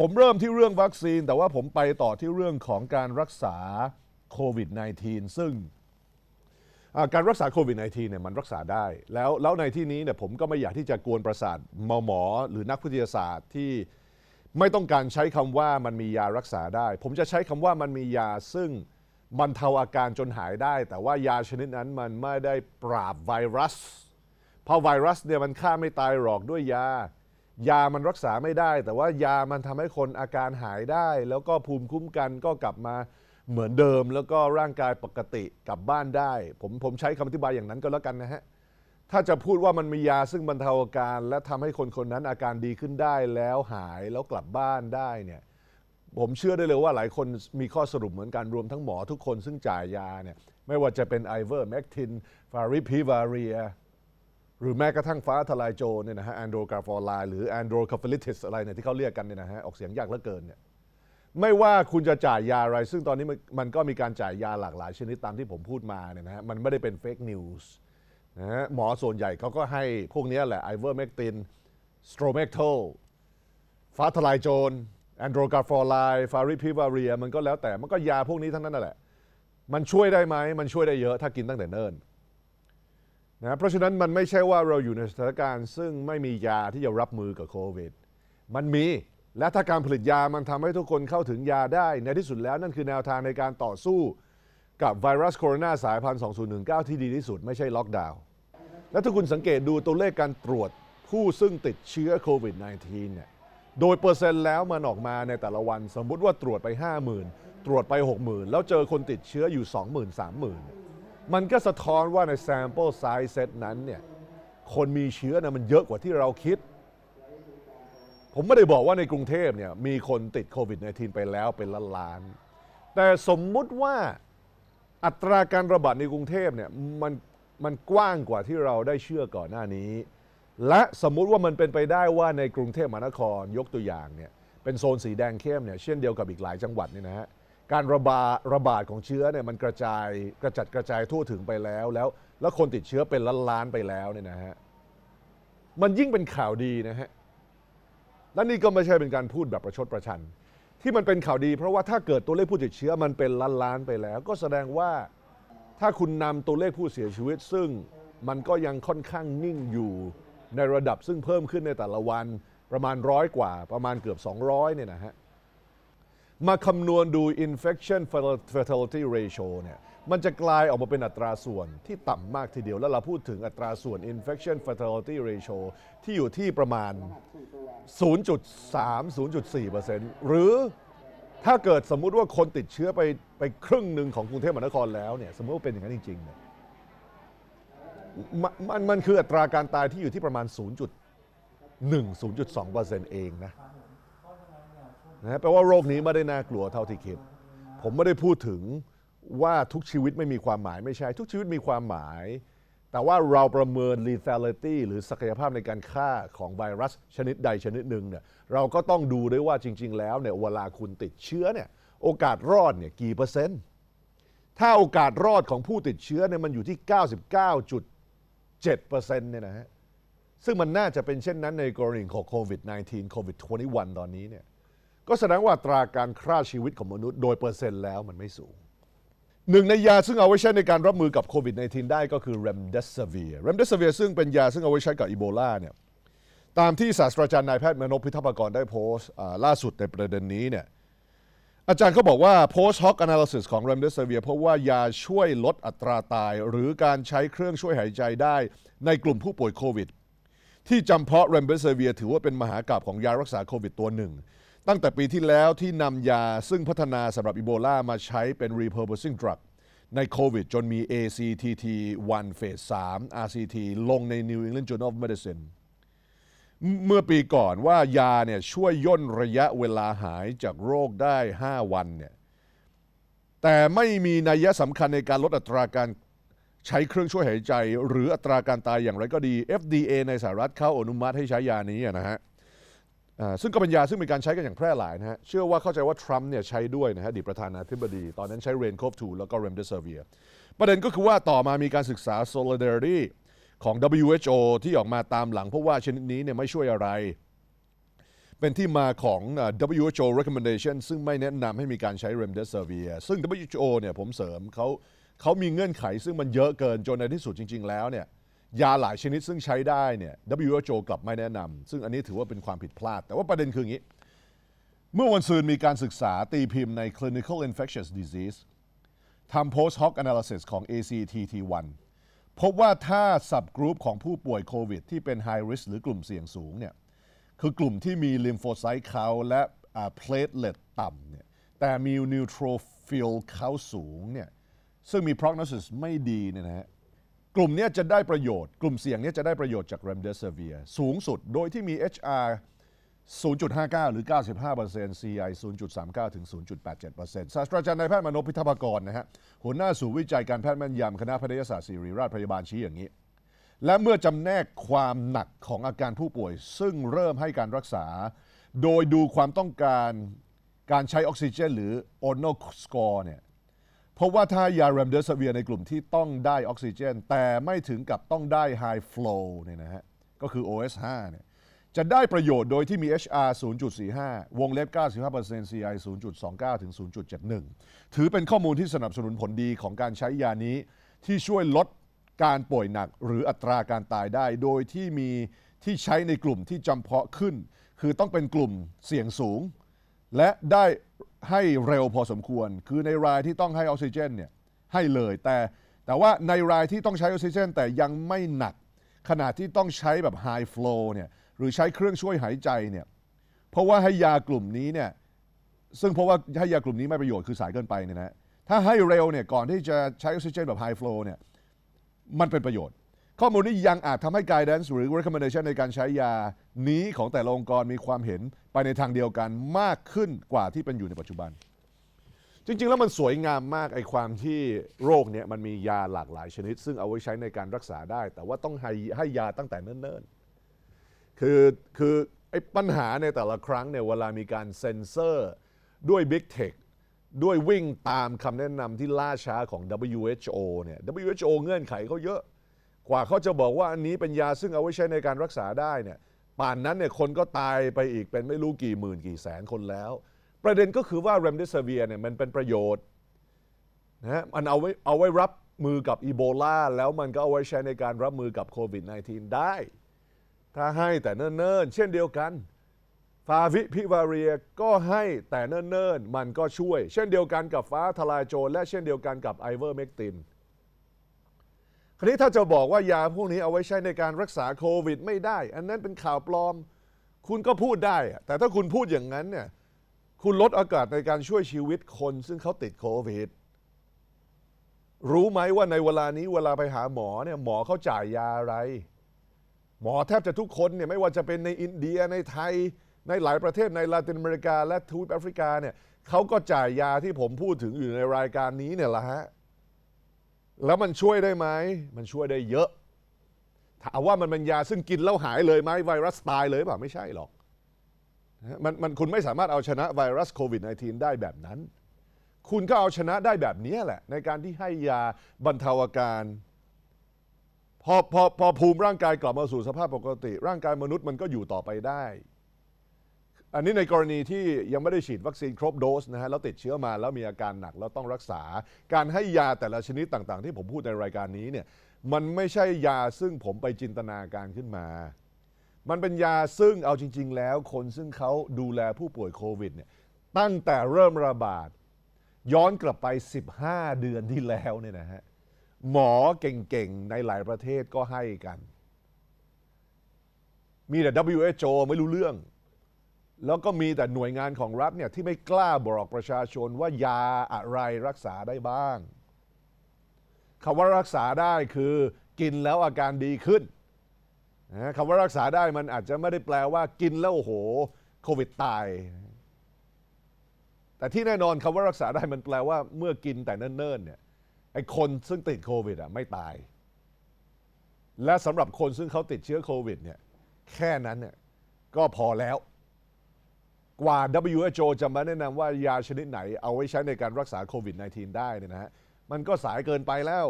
ผมเริ่มที่เรื่องวัคซีน แต่ว่าผมไปต่อที่เรื่องของการรักษาโควิด -19 ซึ่งการรักษาโควิด -19 เนี่ยมันรักษาได้แล้วแล้วในที่นี้เนี่ยผมก็ไม่อยากที่จะกวนประสาทหมอหมอหรือนักวิทยาศาสตร์ที่ไม่ต้องการใช้คำว่ามันมียารักษาได้ ผมจะใช้คำว่ามันมียา ซึ่งบรรเทาอาการจนหายได้ แต่ว่ายาชนิดนั้นมันไม่ได้ปราบไวรัสเพราะไวรัสเนี่ยมันฆ่าไม่ตายหรอกด้วยยายามันรักษาไม่ได้แต่ว่ายามันทำให้คนอาการหายได้ แล้วก็ภูมิคุ้มกันก็กลับมาเหมือนเดิมแล้วก็ร่างกายปกติกลับบ้านได้ ผมผมใช้คำอธิบายอย่างนั้นก็แล้วกันนะฮะ ถ้าจะพูดว่ามันมียาซึ่งบรรเทาอาการ และทำให้คนคนนั้นอาการดีขึ้นได้แล้วหายแล้วกลับบ้านได้เนี่ยผมเชื่อได้เลยว่าหลายคนมีข้อสรุปเหมือนกันรวมทั้งหมอทุกคนซึ่งจ่ายยาเนี่ยไม่ว่าจะเป็นไอเวอร์แมกทินฟาริพิวาเรียหรือแม้กระทั่งฟ้าทลายโจรเนี่ยนะฮะแอนโดรกราฟอลายหรือแอนโดรคาฟลิติสอะไรเนี่ยที่เขาเรียกกันเนี่ยนะฮะออกเสียงยากเหลือเกินเนี่ยไม่ว่าคุณจะจ่ายยาอะไร ซึ่งตอนนี้มันก็มีการจ่ายยาหลากหลาย ชนิดตามที่ผมพูดมาเนี่ยนะฮะมันไม่ได้เป็นเฟกนิวส์นะฮะหมอส่วนใหญ่เขาก็ให้พวกนี้แหละไอเวอร์เมกตินสโตรเมกโทลฟ้าทลายโจรแอนโดรกาฟอร์ไลฟาริพิวาเรียมันก็แล้วแต่มันก็ยาพวกนี้ทั้งนั้นแหละมันช่วยได้ไหมมันช่วยได้เยอะถ้ากินตั้งแต่เนิ่นนะเพราะฉะนั้นมันไม่ใช่ว่าเราอยู่ในสถานการณ์ ซึ่งไม่มียาที่จะรับมือกับโควิด มันมี และถ้าการผลิตยามันทำให้ทุกคนเข้าถึงยาได้ในที่สุดแล้วนั่นคือแนวทางในการต่อสู้ กับไวรัสโคโรนาสายพันธุ์ 2019 ที่ดีที่สุดไม่ใช่ล็อกดาวน์และถ้าคุณสังเกตดูตัวเลขการตรวจผู้ซึ่งติดเชื้อโควิด -19 เนี่ย โดยเปอร์เซ็นต์แล้วมันออกมาในแต่ละวันสมมุติว่าตรวจไป 50,000ตรวจไป 60,000 แล้วเจอคนติดเชื้ออยู่20,000 30,000มันก็สะท้อนว่าใน sample size set นั้นเนี่ยคนมีเชื้อนะมันเยอะกว่าที่เราคิด ผมไม่ได้บอกว่าในกรุงเทพเนี่ยมีคนติดโควิด -19 ไปแล้วเป็นล้านล้านแต่สมมุติว่าอัตราการระบาดในกรุงเทพเนี่ยมันมันกว้างกว่าที่เราได้เชื่อก่อนหน้านี้ และสมมุติว่ามันเป็นไปได้ว่าในกรุงเทพมหานครยกตัวอย่างเนี่ยเป็นโซนสีแดงเข้มเนี่ยเช่นเดียวกับอีกหลายจังหวัดนี่นะฮะการระบาดระบาดของเชื้อเนี่ยมันกระจายกระจัดกระจายทั่วถึงไปแล้วแล้ว แล้วคนติดเชื้อเป็นล้านล้านไปแล้วเนี่ยนะฮะมันยิ่งเป็นข่าวดีนะฮะและนี่ก็ไม่ใช่เป็นการพูดแบบประชดประชัน ที่มันเป็นข่าวดี เพราะว่าถ้าเกิดตัวเลขผู้ติดเชื้อมันเป็นล้านล้านไปแล้ว ก็แสดงว่าถ้าคุณนำตัวเลขผู้เสียชีวิต ซึ่งมันก็ยังค่อนข้างนิ่งอยู่ในระดับซึ่งเพิ่มขึ้นในแต่ละวันประมาณร้อยกว่า ประมาณเกือบ 200เนี่ยนะฮะมาคำนวณดู infection fatality ratio เนี่ยมันจะกลายออกมาเป็นอัตราส่วนที่ต่ำมากทีเดียวแล้วเราพูดถึงอัตราส่วน infection fatality ratio ที่อยู่ที่ประมาณ 0.3-0.4%หรือถ้าเกิดสมมุติว่าคนติดเชื้อไปไปครึ่งหนึ่งของกรุงเทพมหานครแล้วเนี่ยสมมติว่าเป็นอย่างนั้นจริงๆเนี่ยมันมันคืออัตราการตายที่อยู่ที่ประมาณ 0.1-0.2%เองนะนะแปลว่าโรคนี้ไม่ได้น่ากลัวเท่าที่คิด ผมไม่ได้พูดถึงว่าทุกชีวิตไม่มีความหมายไม่ใช่ทุกชีวิตมีความหมาย แต่ว่าเราประเมิน lethality หรือศักยภาพในการฆ่าของไวรัสชนิดใดชนิดหนึ่งเนี่ยเราก็ต้องดูด้วยว่าจริงๆแล้วเนี่ยเวลาคุณติดเชื้อเนี่ยโอกาสรอดเนี่ยกี่เปอร์เซ็นต์ ถ้าโอกาสรอดของผู้ติดเชื้อเนี่ยมันอยู่ที่ 99.7%เซนี่ยนะฮะซึ่งมันน่าจะเป็นเช่นนั้นในกรณีของโควิด -19 โควิด -21 ตอนนี้เนี่ยก็แสดงว่าตราการฆ่าชีวิตของมนุษย์โดยเปอร์เซ็นต์แล้วมันไม่สูงหนึ่งในยาซึ่งเอาไว้ใช้ในการรับมือกับโควิด -19 ได้ก็คือเรมเดสเวียเรมเดสเวียซึ่งเป็นยาซึ่งเอาไว้ใช้กับอีโบลาเนี่ยตามที่ศาสตราจารย์นายแพทย์มนพพิทักษ์กรได้โพสต์ล่าสุดในประเด็นนี้เนี่ยอาจารย์เขาบอกว่า post hoc analysis ของ r e m d e s i v i r เพราะว่ายาช่วยลดอัตราตายหรือการใช้เครื่องช่วยหายใจได้ในกลุ่มผู้ป่วยโควิดที่จำเพาะ r e m d e s i v i r ถือว่าเป็นมหากราบของยารักษาโควิดตัวหนึ่งตั้งแต่ปีที่แล้วที่นำยาซึ่งพัฒนาสำหรับอีโบลามาใช้เป็น repurposing drug ในโควิด จนมี ACTT 1 Phase 3 RCT ลงใน New England Journal of Medicine เมื่อปีก่อนว่ายาเนี่ยช่วยย่นระยะเวลาหายจากโรคได้ 5 วันเนี่ยแต่ไม่มีนัยสำคัญในการลดอัตราการใช้เครื่องช่วยหายใจหรืออัตราการตายอย่างไรก็ดี FDA ในสหรัฐเข้าอนุมัติให้ใช้ยานี้นะฮะซึ่งก็เป็นยาซึ่งมีการใช้กันอย่างแพร่หลายนะฮะเชื่อว่าเข้าใจว่าทรัมป์เนี่ยใช้ด้วยนะฮะดีประธานาธิบดี ตอนนั้นใช้เรนโคฟทูแล้วก็เรมเดซเวียประเด็นก็คือว่าต่อมามีการศึกษา solidarity ของ WHO ที่ออกมาตามหลังเพราะว่าชนิดนี้เนี่ยไม่ช่วยอะไร เป็นที่มาของ WHO recommendation ซึ่งไม่แนะนำให้มีการใช้ remdesivir ซึ่ง WHO เนี่ยผมเสริมเขาเขามีเงื่อนไข ซึ่งมันเยอะเกินจนในที่สุดจริง ๆแล้วเนี่ยยาหลายชนิดซึ่งใช้ได้เนี่ย WHO กลับไม่แนะนำซึ่งอันนี้ถือว่าเป็นความผิดพลาด แต่ว่าประเด็นคืออย่างนี้ เมื่อวันซืนมีการศึกษาตีพิมพ์ใน Clinical Infectious Disease ทำ post hoc analysis ของ ACTT1 พบว่าถ้าสับกรุ๊ปของผู้ป่วยโควิดที่เป็น high risk หรือกลุ่มเสี่ยงสูงเนี่ยคือกลุ่มที่มีลิมโฟไซต์เขาและ platelet ต่ำเนี่ยแต่มีนิวโทรฟิลเขาสูงเนี่ยซึ่งมี prognosis ไม่ดีเนี่ยนะฮะกลุ่มนี้จะได้ประโยชน์กลุ่มเสี่ยงนี้จะได้ประโยชน์จากเรมเดซิเวียสูงสุดโดยที่มี HR 0.59 หรือ 95% CI 0.39 ถึง 0.87%ศาสตราจารย์นายแพทย์มนพพิทภกรนะฮะหัวหน้าศูนย์วิจัยการแพทย์แม่นยำคณะแพทยศาสตร์ศิริราชพยาบาลชี้อย่างนี้ และเมื่อจำแนกความหนักของอาการผู้ป่วย ซึ่งเริ่มให้การรักษาโดยดูความต้องการการใช้ออกซิเจน หรือโอนโนสกอร์เนี่ยพราะว่าถ้ายาเรมเดสเวียในกลุ่มที่ต้องได้ออกซิเจน แต่ไม่ถึงกับต้องได้ไฮฟลูเนี่ยนะฮะก็คือ OS5 เนี่ยจะได้ประโยชน์โดยที่มี HR 0.45 วงเล็บ95% CI 0.29ถึง0.71 ถือเป็นข้อมูลที่สนับสนุนผลดีของการใช้ยานี้ที่ช่วยลดการป่วยหนักหรืออัตราการตายได้ โดยที่มีที่ใช้ในกลุ่มที่จำเพาะขึ้น คือต้องเป็นกลุ่มเสี่ยงสูงและได้ให้เร็วพอสมควร คือในรายที่ต้องให้ออกซิเจนเนี่ยให้เลย แต่แต่ว่าในรายที่ต้องใช้ออกซิเจนแต่ยังไม่หนัก ขนาดที่ต้องใช้แบบไฮฟลูเนี่ยหรือใช้เครื่องช่วยหายใจเนี่ยเพราะว่าให้ยากลุ่มนี้เนี่ยซึ่งเพราะว่าให้ยากลุ่มนี้ไม่ประโยชน์คือสายเกินไปเนี่ยนะถ้าให้เร็วเนี่ยก่อนที่จะใช้ออกซิเจนแบบไฮฟลูเนี่ยมันเป็นประโยชน์ข้อมูลนี้ยังอาจทำให้ guidance หรือ recommendation ในการใช้ยานี้ของแต่ละองค์กรมีความเห็นไปในทางเดียวกันมากขึ้นกว่าที่เป็นอยู่ในปัจจุบัน จริงๆ แล้วมันสวยงามมาก ไอ้ความที่โรคเนี่ยมันมียาหลากหลายชนิด ซึ่งเอาไว้ใช้ในการรักษาได้ แต่ว่าต้องให้ให้ยาตั้งแต่เนิ่นๆ คือคือไอ้ปัญหาในแต่ละครั้งเนี่ยเวลามีการเซ็นเซอร์ด้วย Big Tech ด้วยวิ่งตามคำแนะนำที่ล่าช้าของ WHO เนี่ย WHO เงื่อนไขเขาเยอะกว่าเขาจะบอกว่าอันนี้เป็นยาซึ่งเอาไว้ใช้ในการรักษาได้เนี่ยป่านนั้นเนี่ยคนก็ตายไปอีกเป็นไม่รู้กี่หมื่นกี่แสนคนแล้ว ประเด็นก็คือว่าเรมเดซเวียเนี่ยมันเป็นประโยชน์นะมันเอาไว้เอาไว้รับมือกับอีโบลาแล้วมันก็เอาไว้ใช้ในการรับมือกับโควิด -19 ได้ ถ้าให้แต่เนิ่นๆ เช่นเดียวกันฟาวิพิวาเรียก็ให้แต่เนิ่นๆ มันก็ช่วย เช่นเดียวกันกับฟ้าทลายโจรและเช่นเดียวกันกับไอเวอร์เมกตินัานี้ถ้าจะบอกว่ายาพวกนี้เอาไว้ใช้ในการรักษาโควิดไม่ได้ อันนั้นเป็นข่าวปลอม คุณก็พูดได้แต่ถ้าคุณพูดอย่างนั้นเนี่ยคุณลดอากาศในการช่วยชีวิตคนซึ่งเขาติดโควิด รู้ไหมว่าในเวลานี้เวลาไปหาหมอเนี่ยหมอเขาจ่ายยาอะไร หมอแทบจะทุกคนเนี่ยไม่ว่าจะเป็นในอินเดียในไทยในหลายประเทศในลาตินอเมริกา และทวีปแอฟริกาเนี่ยเขาก็จ่ายยาที่ผมพูดถึงอยู่ในรายการนี้เนี่ยแหละฮะแล้วมันช่วยได้ไหมมันช่วยได้เยอะ ถามว่ามันเป็นยาซึ่งกินแล้วหายเลยไหมไวรัสตายเลยเปล่าไม่ใช่หรอกมันมันคุณไม่สามารถเอาชนะไวรัสโควิด -19 ได้แบบนั้น คุณก็เอาชนะได้แบบนี้แหละในการที่ให้ยาบรรเทาอาการ พอพอพอภูมิร่างกายกลับมาสู่สภาพปกติ ร่างกายมนุษย์มันก็อยู่ต่อไปได้อันนี้ในกรณีที่ยังไม่ได้ฉีดวัคซีนครบโดสนะฮะแล้วติดเชื้อมา แล้วมีอาการหนักแล้วต้องรักษาการให้ยาแต่ละชนิดต่างๆ ที่ผมพูดในรายการนี้เนี่ยมันไม่ใช่ยาซึ่งผมไปจินตนาการขึ้นมา มันเป็นยาซึ่งเอาจริงๆแล้ว คนซึ่งเขาดูแลผู้ป่วยโควิดเนี่ยตั้งแต่เริ่มระบาดย้อนกลับไป 15 เดือนที่แล้วเนี่ยนะฮะหมอเก่งๆในหลายประเทศก็ให้กัน มีแต่ WHO ไม่รู้เรื่องแล้วก็มีแต่หน่วยงานของรัฐเนี่ยที่ไม่กล้าบอกประชาชนว่ายาอะไรรักษาได้บ้างคำว่ารักษาได้คือ กินแล้วอาการดีขึ้นคำว่ารักษาได้มันอาจจะไม่ได้แปลว่ากินแล้วโอ้โหโควิดตาย แต่ที่แน่นอนคำว่ารักษาได้มันแปลว่าเมื่อกินแต่เนิ่นๆเนี่ยไอ้คนซึ่งติดโควิดอ่ะไม่ตาย และสำหรับคนซึ่งเขาติดเชื้อโควิดเนี่ยแค่นั้นเนี่ยก็พอแล้วกว่า WHO จะมาแนะนำว่ายาชนิดไหนเอาไว้ใช้ในการรักษาโควิด -19 เนี่ยนะฮะ มันก็สายเกินไปแล้ว